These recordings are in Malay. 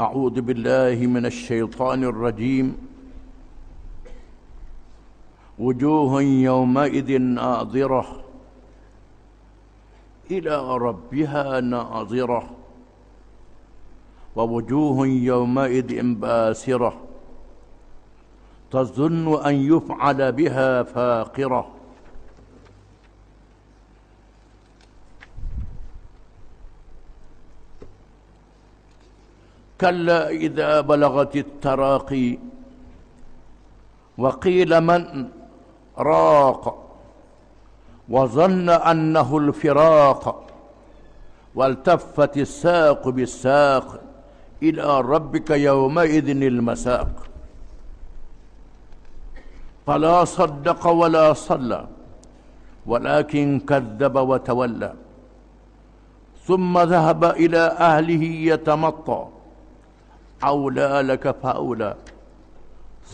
أعوذ بالله من الشيطان الرجيم وجوه يومئذ ناظرة إلى ربها ناظرة ووجوه يومئذ باسرة تظن أن يفعل بها فاقرة كلا إذا بلغت التراقي وقيل من راق وظن أنه الفراق والتفت الساق بالساق إلى ربك يومئذ المساق فلا صدق ولا صلى ولكن كذب وتولى ثم ذهب إلى أهله يتمطى أولى لك فأولى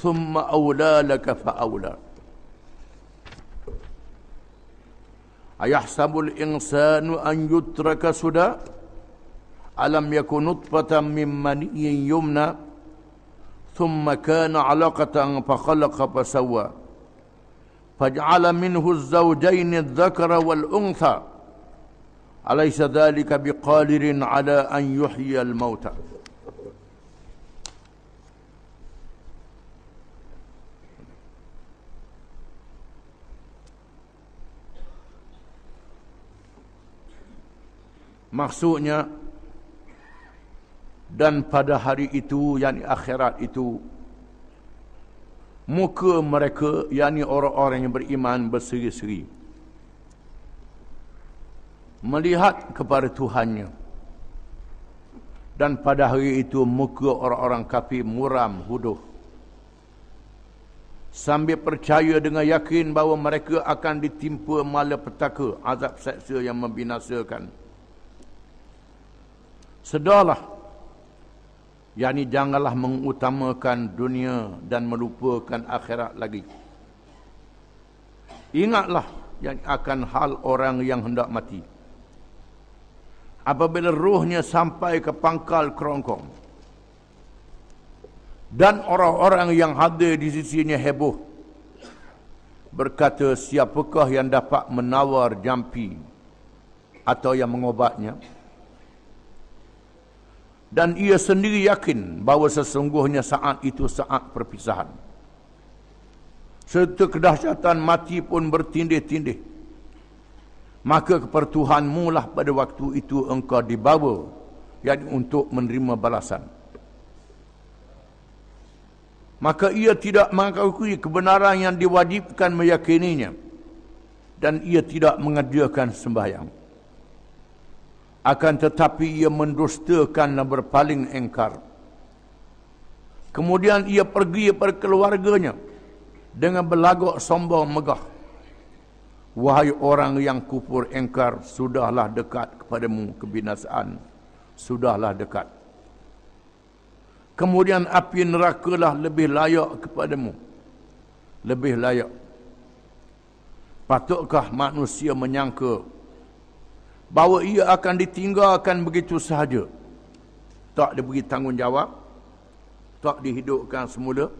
ثم أولى لك فأولى أيحسب الإنسان أن يترك سدى ألم يك نطفة من مني يمنى ثم كان علقة فخلق فسوى فاجعل منه الزوجين الذكر والأنثى أليس ذلك بقادر على أن يحيي الموتى Maksudnya dan pada hari itu yakni akhirat itu muka mereka yakni orang-orang yang beriman berseri-seri melihat kepada Tuhannya dan pada hari itu muka orang-orang kafir muram huduh sambil percaya dengan yakin bahawa mereka akan ditimpa malapetaka azab seksa yang membinasakan sedarlah yakni janganlah mengutamakan dunia dan melupakan akhirat lagi ingatlah yang akan hal orang yang hendak mati apabila ruhnya sampai ke pangkal kerongkong dan orang-orang yang hadir di sisinya heboh berkata siapakah yang dapat menawar jampi atau yang mengobatnya?' dan ia sendiri yakin bahawa sesungguhnya saat itu saat perpisahan. Serta kedahsyatan mati pun bertindih-tindih. Maka kepertuhanmu mulah pada waktu itu engkau dibawa yang untuk menerima balasan. Maka ia tidak mengakui kebenaran yang diwajibkan meyakininya. Dan ia tidak mengadakan sembahyang akan tetapi ia mendustakan dan berpaling engkar kemudian ia pergi kepada keluarganya dengan berlagak sombong megah wahai orang yang kufur engkar sudahlah dekat kepadamu kebinasaan sudahlah dekat kemudian api nerakalah lebih layak kepadamu lebih layak patutkah manusia menyangka bahawa ia akan ditinggalkan begitu sahaja tak diberi tanggungjawab tak dihidupkan semula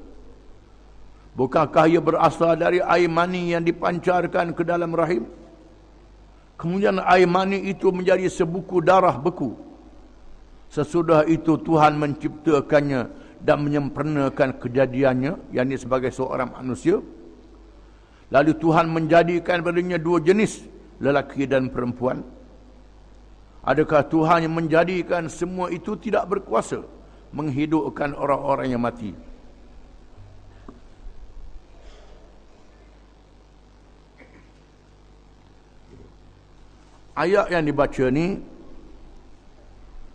bukankah ia berasal dari air mani yang dipancarkan ke dalam rahim kemudian air mani itu menjadi sebuku darah beku sesudah itu Tuhan menciptakannya dan menyempurnakan kejadiannya yakni sebagai seorang manusia lalu Tuhan menjadikan padanya dua jenis lelaki dan perempuan Adakah Tuhan yang menjadikan semua itu tidak berkuasa menghidupkan orang-orang yang mati? Ayat yang dibaca ni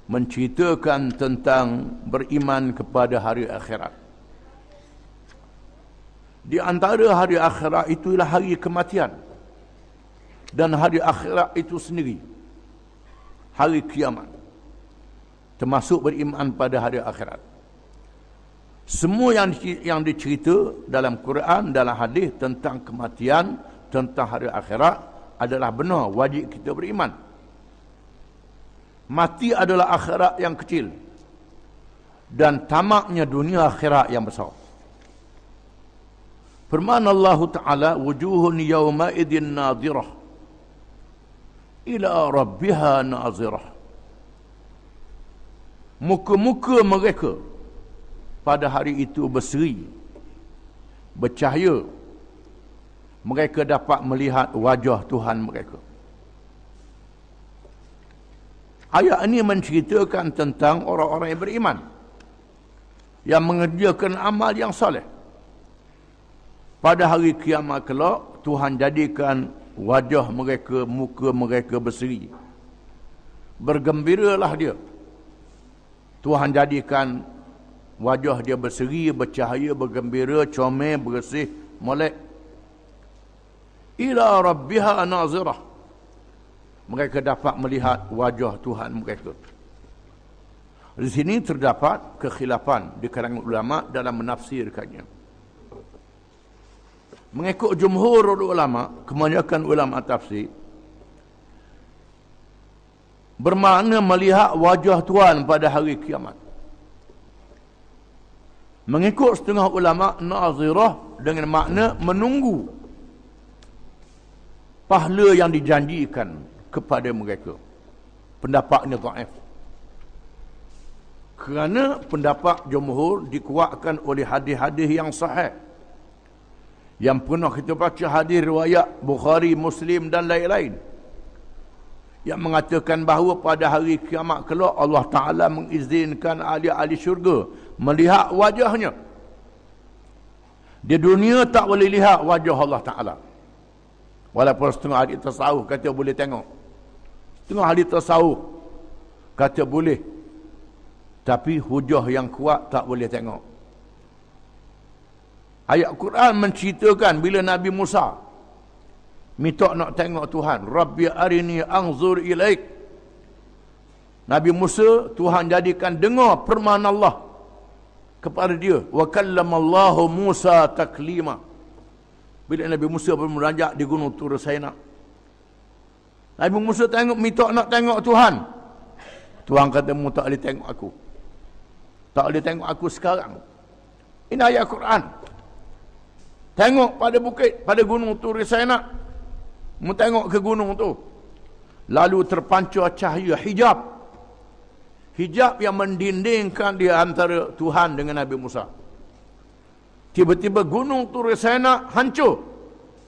menceritakan tentang beriman kepada hari akhirat. Di antara hari akhirat itulah hari kematian dan hari akhirat itu sendiri hari kiamat termasuk beriman pada hari akhirat semua yang yang dicerita dalam Quran dalam hadis tentang kematian tentang hari akhirat adalah benar wajib kita beriman mati adalah akhirat yang kecil dan tamaknya dunia akhirat yang besar firman Allah taala wujuhun yauma idin nadhirah إلى ربها ناظرة Muka-muka mereka pada hari itu berseri, bercahaya. Mereka dapat melihat wajah Tuhan mereka. Ayat ini menceritakan tentang orang-orang yang beriman. Yang mengerjakan amal yang soleh. Pada hari kiamat kelak, Tuhan jadikan wajah mereka, muka mereka berseri. Bergembiralah dia. Tuhan jadikan wajah dia berseri, bercahaya, bergembira, comel, bersih, molek. Ila rabbiha nazirah. Mereka dapat melihat wajah Tuhan mereka. Di sini terdapat kekhilafan di kalangan ulama dalam menafsirkannya mengikut jumhur ulama kebanyakan ulama tafsir bermakna melihat wajah Tuhan pada hari kiamat mengikut setengah ulama nazirah dengan makna menunggu pahala yang dijanjikan kepada mereka pendapatnya dhaif kerana pendapat jumhur dikuatkan oleh hadis-hadis yang sahih yang pernah kita baca hadis riwayat Bukhari, Muslim dan lain-lain yang mengatakan bahawa pada hari kiamat kelak Allah Taala mengizinkan ahli-ahli syurga melihat wajahnya. Di dunia tak boleh lihat wajah Allah Taala. Walaupun setengah ahli tasawuf kata boleh tengok. Setengah ahli tasawuf kata boleh. Tapi hujah yang kuat tak boleh tengok. Ayat Quran menceritakan bila Nabi Musa minta nak tengok Tuhan, Rabbi arini anzur ilaik. Nabi Musa Tuhan jadikan dengar permohonan Allah kepada dia. Wa kallamallahu Musa taklima. Bila Nabi Musa bermurajaat di Gunung Tur Sinai. Nabi Musa tengok minta nak tengok Tuhan. Tuhan kata mu tak boleh tengok aku. Tak boleh tengok aku sekarang. Ini ayat Quran. Tengok pada bukit, pada gunung tu risai nak. Mu tengok ke gunung tu. Lalu terpancar cahaya hijab. Hijab yang mendindingkan dia antara Tuhan dengan Nabi Musa. Tiba-tiba gunung tu risai nak hancur.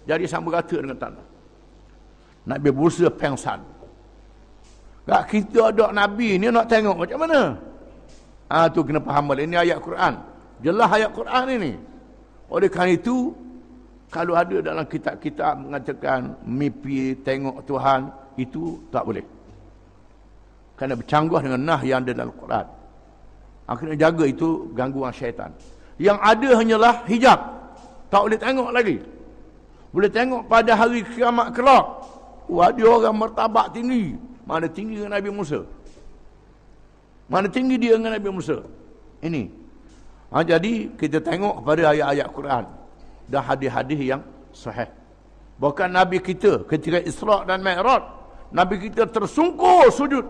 Jadi sama rata dengan tanah. Nabi Musa pengsan. Tak kita ada Nabi ni nak tengok macam mana. Ah ha, tu kena faham Ini ayat Quran. Jelah ayat Quran ini. Oleh kerana itu, kalau ada dalam kitab-kitab mengatakan mimpi tengok Tuhan, itu tak boleh. Kerana bercanggah dengan nah yang ada dalam Quran. Akhirnya jaga itu gangguan syaitan. Yang ada hanyalah hijab. Tak boleh tengok lagi. Boleh tengok pada hari kiamat kelak. Wah dia orang mertabak tinggi. Mana tinggi dengan Nabi Musa. Mana tinggi dia dengan Nabi Musa. Ini. Ha, jadi kita tengok pada ayat-ayat Quran dan hadis-hadis yang sahih. Bahkan Nabi kita ketika Isra' dan Mi'raj, Nabi kita tersungkur sujud.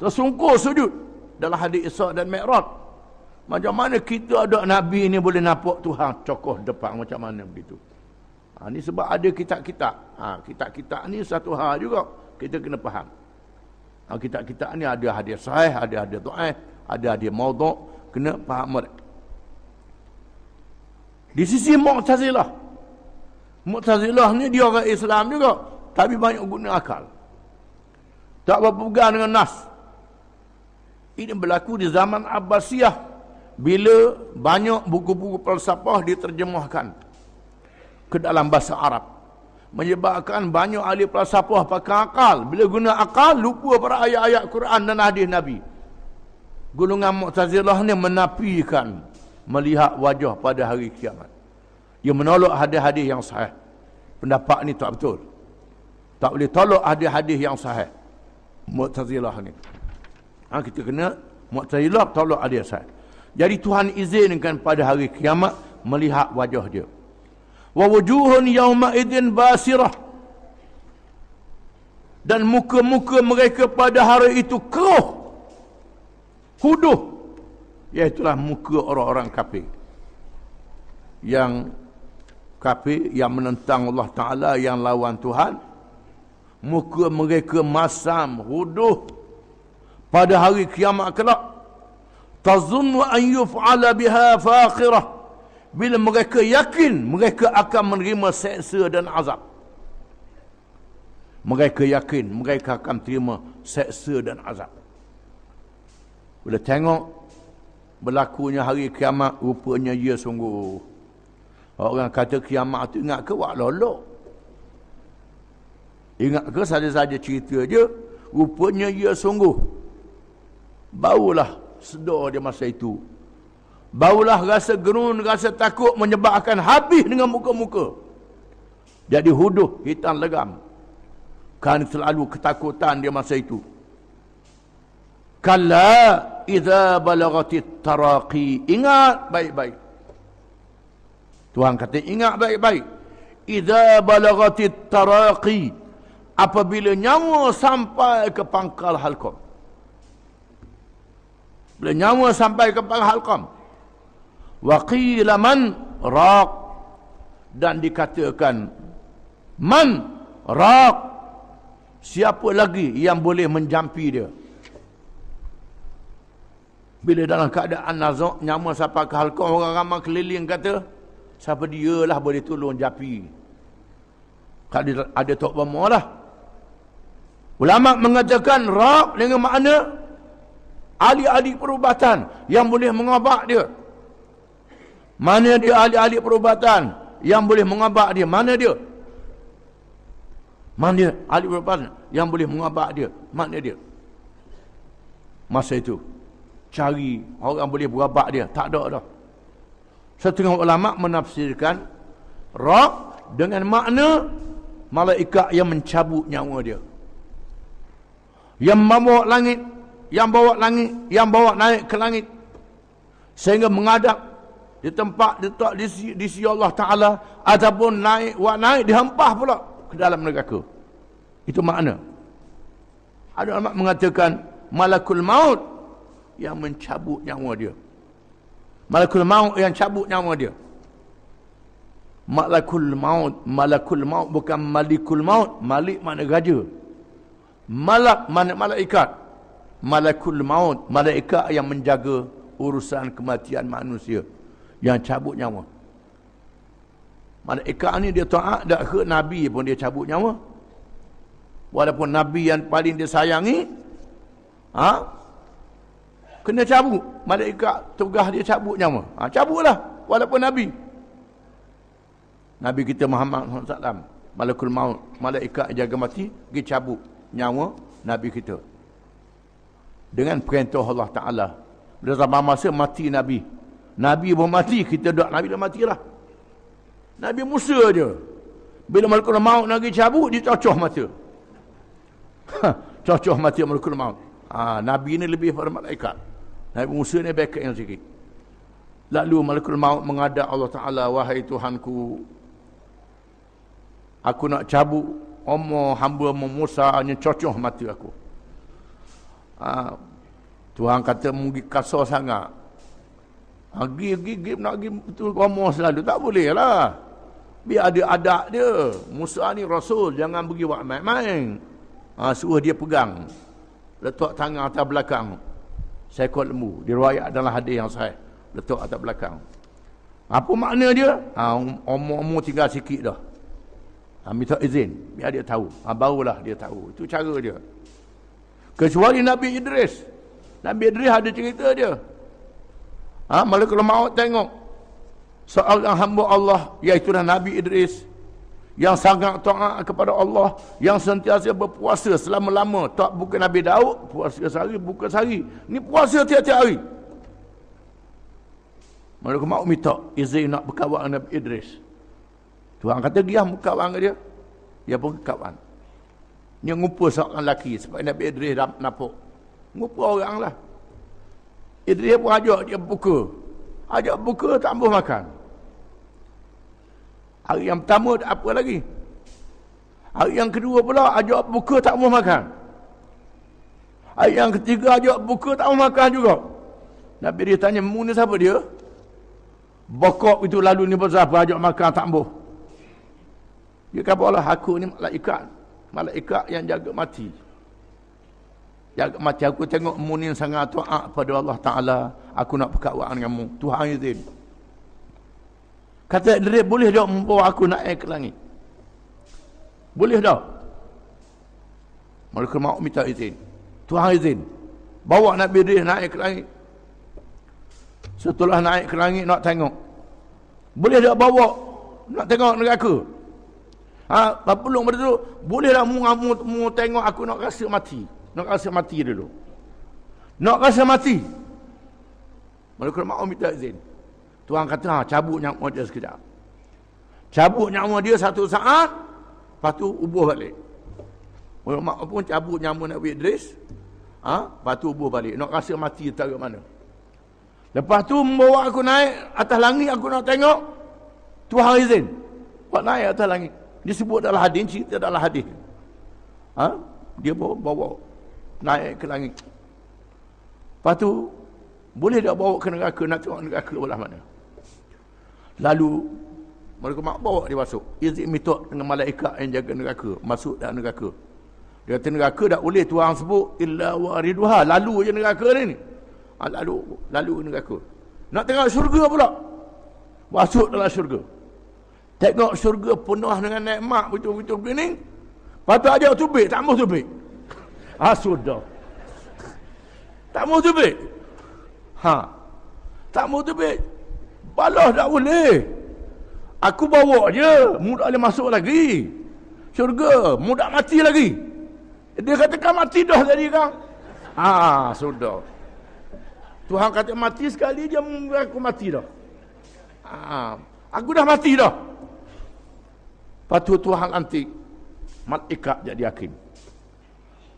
Tersungkur sujud dalam hadis Isra' dan Mi'raj. Macam mana kita ada Nabi ini boleh nampak Tuhan cokoh depan macam mana begitu. Ha, ini sebab ada kitab-kitab. Ha, kitab-kitab ni satu hal juga. Kita kena faham. Ha, kitab-kitab ni ada hadis sahih, ada hadis tu'ah, ada hadis maudu' kena faham murid di sisi Mu'tazilah Mu'tazilah ni dia orang Islam juga tapi banyak guna akal tak berpegang dengan Nas ini berlaku di zaman Abbasiyah bila banyak buku-buku falsafah diterjemahkan ke dalam bahasa Arab menyebabkan banyak ahli falsafah pakai akal bila guna akal lupa pada ayat-ayat Quran dan hadis Nabi golongan Mu'tazilah ni menafikan melihat wajah pada hari kiamat. Dia menolak hadis-hadis yang sahih. Pendapat ni tak betul. Tak boleh tolak hadis-hadis yang sahih. Mu'tazilah ni. Ha, kita kena Mu'tazilah tolak hadis sahih. Jadi Tuhan izinkan pada hari kiamat melihat wajah dia. Wa wujuhun yawma idin basirah. Dan muka-muka mereka pada hari itu keruh huduh iaitulah muka orang-orang kafir yang kafir yang menentang Allah Taala yang lawan Tuhan muka mereka masam huduh pada hari kiamat kelak tazunnu an yuf'ala biha fakhirah bila mereka yakin mereka akan menerima seksa dan azab mereka yakin mereka akan terima seksa dan azab bila tengok berlakunya hari kiamat rupanya ia sungguh. Orang kata kiamat tu ingat ke wak lolok. Ingat ke saja-saja cerita je rupanya ia sungguh. Barulah sedar dia masa itu. Barulah rasa gerun, rasa takut menyebabkan habis dengan muka-muka. Jadi huduh, hitam, legam. Kan selalu ketakutan dia masa itu kala idza balagatit taraqi ingat baik-baik tuhan kata ingat baik-baik idza balagatit taraqi apabila nyawa sampai ke pangkal halqam bila nyawa sampai ke pangkal halqam wa qila man raq dan dikatakan man raq siapa lagi yang boleh menjampi dia bila dalam keadaan nazak nyama siapa ke halqa orang ramai keliling kata siapa dialah boleh tolong japi kali ada tok bermalah ulama mengatakan raq dengan makna ahli-ahli perubatan yang boleh mengobat dia mana dia ahli-ahli perubatan yang boleh mengobat dia mana dia mana ahli perubatan yang boleh mengobat dia mana dia masa itu cari orang boleh berabak dia tak ada dah setengah ulama menafsirkan rak dengan makna malaikat yang mencabut nyawa dia yang bawa langit yang bawa langit yang bawa naik ke langit sehingga mengadap di tempat di tak di sisi Allah taala ataupun naik wa naik dihempah pula ke dalam neraka itu makna ada ulama mengatakan malakul maut yang mencabut nyawa dia. Malakul maut yang cabut nyawa dia. Malakul maut, malakul maut bukan malikul maut, malik mana raja. Malak mana malaikat. Malakul maut, malaikat yang menjaga urusan kematian manusia yang cabut nyawa. Malaikat ni dia taat dak ke nabi pun dia cabut nyawa. Walaupun nabi yang paling dia sayangi ha? kena cabut. Malaikat tugas dia cabut nyawa. Ha, cabutlah walaupun Nabi. Nabi kita Muhammad SAW. Malaikul maut. Malaikat jaga mati. Dia cabut nyawa Nabi kita. Dengan perintah Allah Ta'ala. Bila zaman masa mati Nabi. Nabi pun mati. Kita doa Nabi dah mati lah. Nabi Musa je. Bila malaikul maut lagi cabut, dia cocoh mata. cocoh mati malaikul maut. Ha, Nabi ni lebih pada malaikat. Nabi Musa ni backup yang sikit. Lalu Malakul Maut mengadak Allah Ta'ala, Wahai Tuhanku, aku nak cabut omoh hamba Musa hanya cocoh mati aku. Ha, Tuhan kata mungkin kasar sangat. Ha, gip, gip, nak gip tu umur selalu. Tak boleh lah. Biar ada adak dia. Musa ni Rasul, jangan pergi buat main-main. Ha, suruh dia pegang. Letak tangan atas belakang. Saya seekor lembu diriwayat adalah hadis yang saya letak atas belakang apa makna dia ha omong umur tinggal sikit dah ha, minta izin biar dia tahu ha, barulah dia tahu itu cara dia kecuali Nabi Idris Nabi Idris ada cerita dia ha kalau maut tengok seorang hamba Allah iaitu Nabi Idris yang sangat taat kepada Allah yang sentiasa berpuasa selama-lama tak bukan Nabi Daud puasa sehari buka sehari ni puasa tiap-tiap hari mereka mau minta izin nak berkawan dengan Nabi Idris Tuhan kata dia berkawan dengan dia dia pun kawan. dia ngupa seorang lelaki sebab Nabi Idris dah nampak ngupa orang lah Idris pun ajak dia buka ajak buka tak ambuh makan Hari yang pertama apa lagi? Hari yang kedua pula ajak buka tak mau makan. Hari yang ketiga ajak buka tak mau makan juga. Nabi dia tanya mune siapa dia? Bokok itu lalu ni pasal apa ajak makan tak mau. Dia kata Allah aku ni malaikat. Malaikat yang jaga mati. Jaga mati aku tengok munin sangat tu'ak pada Allah Ta'ala. Aku nak berkawan dengan mu. Tuhan izin. Kata dia boleh tak membawa aku naik ke langit? Boleh tak? Malaikat maut minta izin. Tuhan izin. Bawa Nabi dia naik ke langit. Setelah naik ke langit nak tengok. Boleh tak bawa? Nak tengok negara aku? Ha, perlu pada tu. Boleh tak mu, mu, tengok aku nak rasa mati? Nak rasa mati dulu. Nak rasa mati? Malaikat maut minta izin. Tuhan kata, ha, cabut nyawa dia sekejap. Cabut nyawa dia satu saat, lepas tu ubuh balik. Orang mak pun cabut nyawa Nabi Idris, ha, lepas tu ubuh balik. Nak rasa mati tak ke mana. Lepas tu membawa aku naik atas langit, aku nak tengok, Tuhan izin. Buat naik atas langit. Dia sebut dalam hadis, cerita dalam hadis. Ha? Dia bawa, bawa naik ke langit. Lepas tu, boleh tak bawa ke negara, nak tengok ke belah mana. Lalu mereka mak bawa dia masuk. Izik mitok dengan malaikat yang jaga neraka. Masuk dalam neraka. Dia kata neraka tak boleh tuan sebut. Illa wariduha. Lalu je neraka ni. Ha, lalu. Lalu neraka. Nak tengok syurga pula. Masuk dalam syurga. Tengok syurga penuh dengan nikmat betul-betul begini. Patut ajak tubik. Tak mahu tubik. Ha, sudah. Tak mahu tubik. Ha. Tak mahu tubik. Balas tak boleh. Aku bawa je, muda boleh masuk lagi. Syurga, muda mati lagi. Dia kata kan mati dah tadi kan? Ha, sudah. Tuhan kata mati sekali dia aku mati dah. Ha, aku dah mati dah. Patu Tuhan nanti malaikat jadi hakim.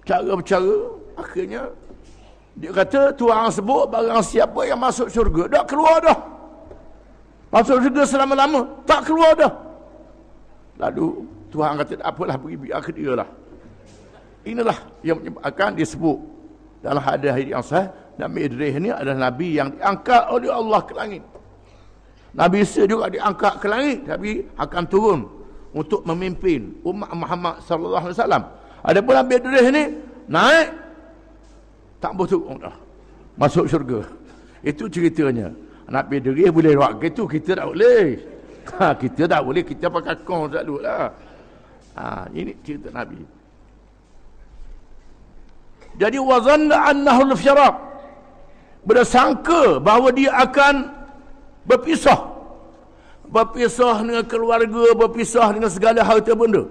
Cara bercara akhirnya dia kata Tuhan sebut barang siapa yang masuk syurga dah keluar dah. Masuk juga selama-lama. Tak keluar dah. Lalu Tuhan kata, apalah beri biar ke dia lah. Inilah yang menyebabkan disebut dalam hadis yang sah. Nabi Idris ni adalah Nabi yang diangkat oleh Allah ke langit. Nabi Isa juga diangkat ke langit tapi akan turun untuk memimpin umat Muhammad sallallahu alaihi wasallam. Adapun Nabi Idris ni naik tak butuh Masuk syurga. Itu ceritanya nak pergi diri boleh buat gitu kita tak boleh ha, kita tak boleh kita pakai kong selalu lah ha, ini cerita Nabi jadi wazanna annahu al-firaq berasangka bahawa dia akan berpisah berpisah dengan keluarga berpisah dengan segala harta benda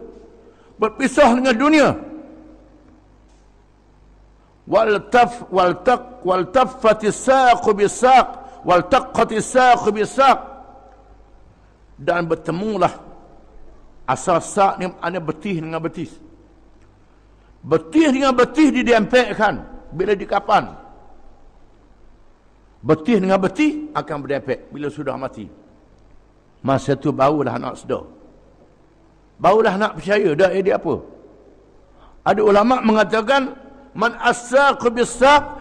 berpisah dengan dunia wal taf wal taq wal tafati saq bi saq wal taqati saq bi saq dan bertemulah asal saq ni ana betih dengan betis betih dengan betih didempekkan bila di kapan betih dengan betih akan berdempek bila sudah mati masa tu barulah anak sedar barulah nak percaya dah dia apa ada ulama mengatakan man asaq bi saq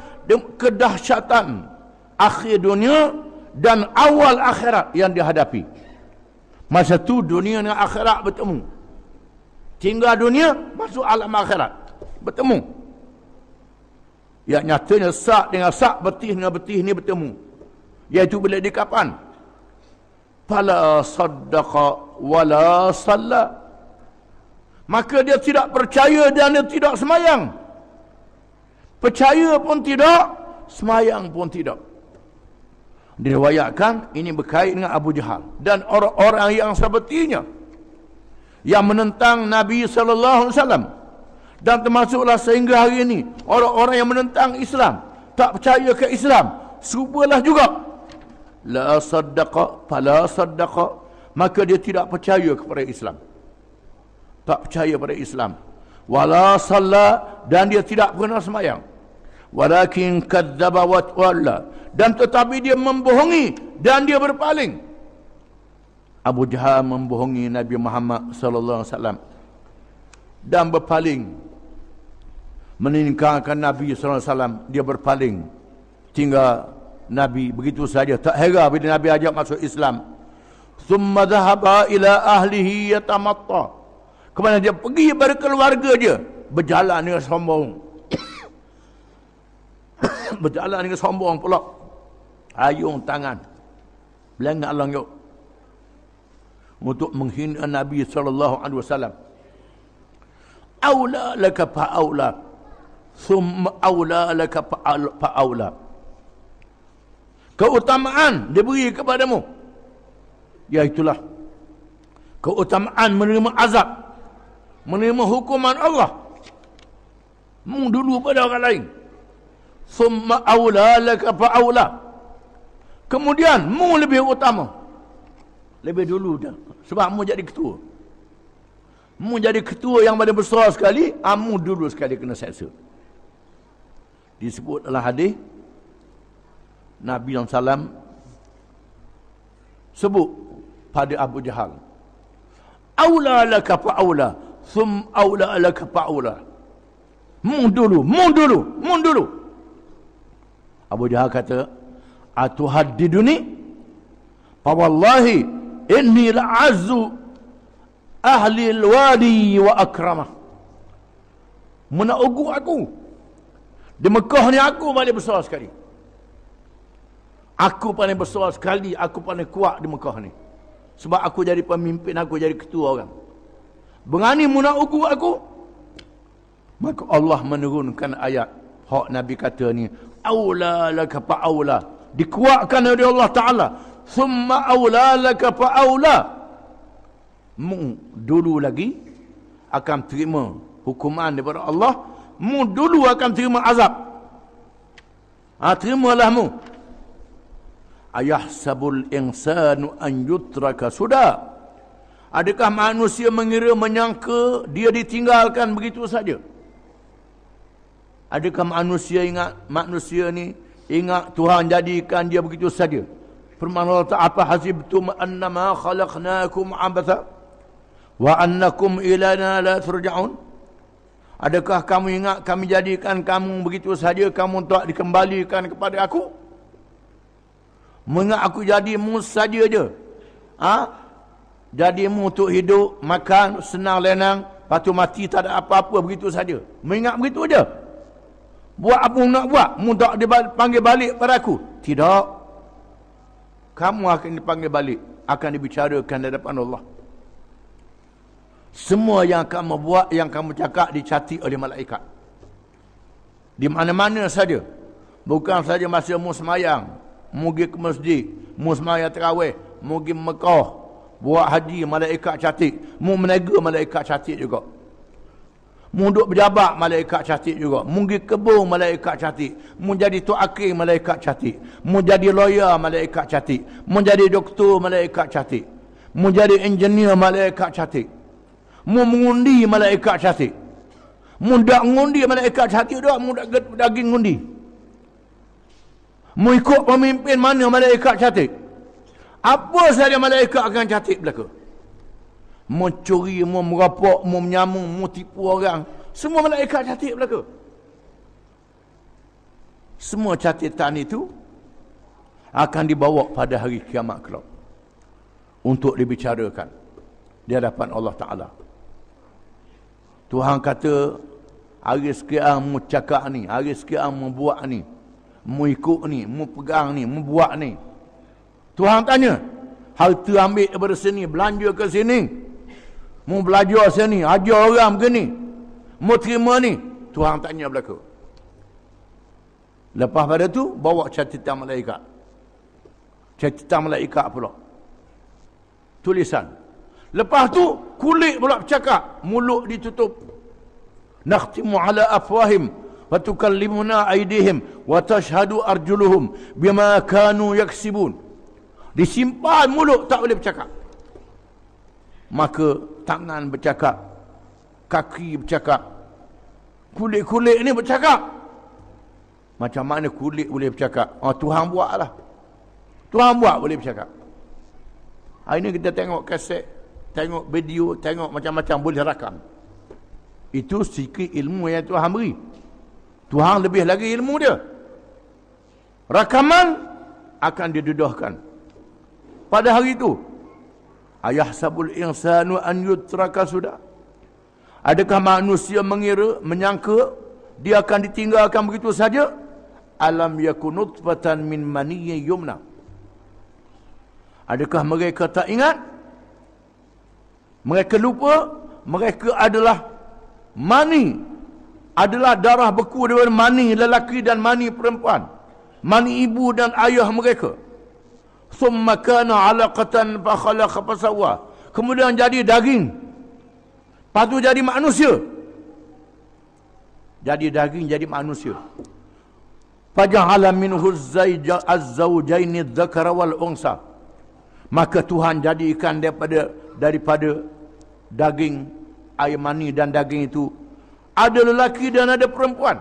kedahsyatan akhir dunia dan awal akhirat yang dihadapi masa tu dunia dengan akhirat bertemu tinggal dunia masuk alam akhirat bertemu ya nyatanya sak dengan sak betih dengan betih ni bertemu iaitu bila di kapan fala saddaqa wala salla maka dia tidak percaya dan dia tidak semayang percaya pun tidak semayang pun tidak Diriwayatkan ini berkait dengan Abu Jahal dan orang-orang yang sepertinya yang menentang Nabi sallallahu alaihi wasallam dan termasuklah sehingga hari ini orang-orang yang menentang Islam tak percaya ke Islam subalah juga la saddaqa fala saddaqa maka dia tidak percaya kepada Islam tak percaya kepada Islam wala salla dan dia tidak pernah sembahyang walakin kadzdzaba wa tawalla dan tetapi dia membohongi dan dia berpaling Abu Jahal membohongi Nabi Muhammad sallallahu alaihi wasallam dan berpaling meninggalkan Nabi sallallahu alaihi wasallam dia berpaling tinggal Nabi begitu saja tak hera bila Nabi ajak masuk Islam thumma dhahaba ila ahlihi yatamatta kemana dia pergi berkeluarga dia berjalan dengan sombong berjalan dengan sombong pula. Ayung tangan. Belengak langit. Untuk menghina Nabi sallallahu alaihi wasallam. Aula laka fa aula. Thumma aula laka fa aula. Keutamaan diberi kepadamu. Ya itulah. Keutamaan menerima azab. Menerima hukuman Allah. Mung dulu pada orang lain summa awla laka fa awla kemudian mu lebih utama lebih dulu dah sebab mu jadi ketua mu jadi ketua yang paling besar sekali amu ah, dulu sekali kena seksa disebut dalam hadis Nabi yang salam sebut pada Abu Jahal awla laka fa awla thum awla laka fa awla mu dulu mu dulu mu dulu Abu Jahal kata atuhad atuhaddiduni fa wallahi inni la'azzu ahli wadi wa akramah mana aku di Mekah ni aku paling besar sekali aku paling besar sekali aku paling kuat di Mekah ni sebab aku jadi pemimpin aku jadi ketua orang berani munak aku maka Allah menurunkan ayat hak Nabi kata ni aula laka fa aula dikuatkan oleh Allah taala summa aula laka fa aula mu dulu lagi akan terima hukuman daripada Allah mu dulu akan terima azab ha terimalah mu ayah sabul insanu an yutraka suda adakah manusia mengira menyangka dia ditinggalkan begitu saja Adakah manusia ingat manusia ni ingat Tuhan jadikan dia begitu saja? Firman Allah Ta'ala apa hasibtum annama khalaqnakum abatha wa annakum ilana la turja'un? Adakah kamu ingat kami jadikan kamu begitu saja kamu tak dikembalikan kepada aku? Mengapa aku jadi mu saja je? Ha? Jadi mu untuk hidup, makan, senang lenang, patu mati tak ada apa-apa begitu saja. Mengingat begitu aja? Buat apa nak buat? Mudah dipanggil balik pada aku. Tidak. Kamu akan dipanggil balik. Akan dibicarakan di depan Allah. Semua yang kamu buat, yang kamu cakap dicati oleh malaikat. Di mana-mana saja. Bukan saja masa musmayang. Mugi ke masjid. Musmayang terawih. Mugi Mekah. Buat haji malaikat cantik. Mu menega malaikat cantik juga. Munduk berjabat malaikat cantik juga. Munggi kebun malaikat cantik. Menjadi tuakir malaikat cantik. Menjadi lawyer malaikat cantik. Menjadi doktor malaikat cantik. Menjadi engineer malaikat cantik. Mengundi malaikat cantik. Mundak mengundi malaikat cantik doa. Mundak daging mengundi. ngundi. ikut pemimpin mana malaikat cantik. Apa saja malaikat akan cantik belakang mencuri, mau merapak, mau menyamun, mau tipu orang. Semua malaikat catat belaka. Semua catatan itu akan dibawa pada hari kiamat kelak untuk dibicarakan di hadapan Allah Taala. Tuhan kata hari sekian mu cakap ni, hari sekian mu buat ni, mu ikut ni, mu pegang ni, mu buat ni. Tuhan tanya, harta ambil daripada sini, belanja ke sini, Mu belajar sini, ajar orang begini. Mu terima ni. Tuhan tanya berlaku. Lepas pada tu, bawa catatan malaikat. Catatan malaikat pula. Tulisan. Lepas tu, kulit pula bercakap. Mulut ditutup. Nakhtimu ala afwahim. Fatukallimuna aidihim. Watashhadu arjuluhum. Bima kanu yaksibun. Disimpan mulut tak boleh bercakap maka tangan bercakap kaki bercakap kulit-kulit ni bercakap macam mana kulit boleh bercakap oh, Tuhan buat lah Tuhan buat boleh bercakap hari ni kita tengok kaset tengok video tengok macam-macam boleh rakam itu sikit ilmu yang Tuhan beri Tuhan lebih lagi ilmu dia rakaman akan didedahkan pada hari itu Ayah Sabul insanu an yutraka sudah. Adakah manusia mengira, menyangka dia akan ditinggalkan begitu saja? Alam yakunutfatan min maniyyi yumna. Adakah mereka tak ingat? Mereka lupa mereka adalah mani adalah darah beku daripada mani lelaki dan mani perempuan. Mani ibu dan ayah mereka summa kana alaqatan fa khalaqa fasawa kemudian jadi daging lepas jadi manusia jadi daging jadi manusia faja'ala minhu az-zawja az-zawjain adh-dhakara wal unsa maka Tuhan jadikan daripada daripada daging air mani dan daging itu ada lelaki dan ada perempuan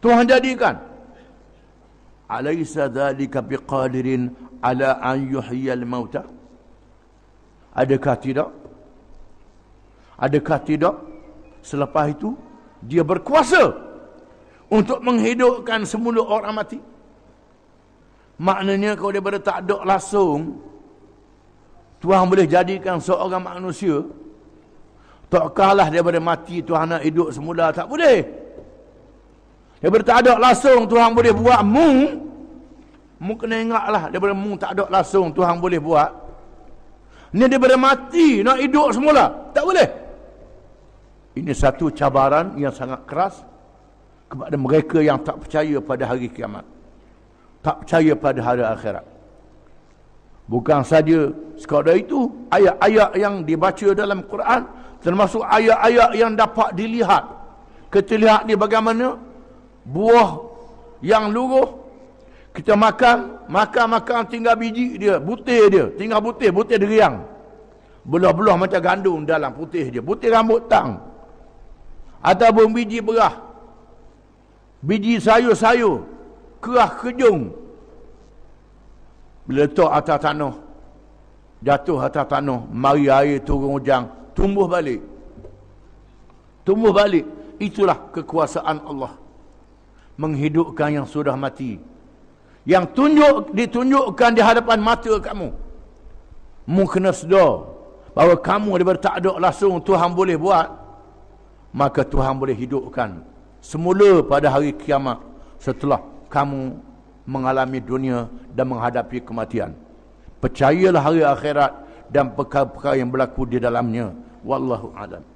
Tuhan jadikan alaysa dhalika biqadirin ala an yuhyal mauta adakah tidak adakah tidak selepas itu dia berkuasa untuk menghidupkan semula orang mati maknanya kalau daripada tak ada langsung Tuhan boleh jadikan seorang manusia tak kalah daripada mati Tuhan nak hidup semula tak boleh daripada tak ada langsung Tuhan boleh buat mu Mu kena ingat lah Daripada mu tak ada langsung Tuhan boleh buat Ni daripada mati Nak hidup semula Tak boleh Ini satu cabaran yang sangat keras Kepada mereka yang tak percaya pada hari kiamat Tak percaya pada hari akhirat Bukan saja sekadar itu Ayat-ayat yang dibaca dalam Quran Termasuk ayat-ayat yang dapat dilihat Kita lihat ni bagaimana Buah yang luruh kita makan, makan-makan tinggal biji dia, butir dia, tinggal butir, butir deriang. Belah-belah macam gandum dalam putih dia, butir rambut tang. Ataupun biji berah. Biji sayur-sayur, kerah kejung. Letak atas tanah. Jatuh atas tanah, mari air turun hujan, tumbuh balik. Tumbuh balik, itulah kekuasaan Allah. Menghidupkan yang sudah mati yang tunjuk ditunjukkan di hadapan mata kamu mu kena sedar bahawa kamu daripada tak langsung Tuhan boleh buat maka Tuhan boleh hidupkan semula pada hari kiamat setelah kamu mengalami dunia dan menghadapi kematian percayalah hari akhirat dan perkara-perkara yang berlaku di dalamnya wallahu alam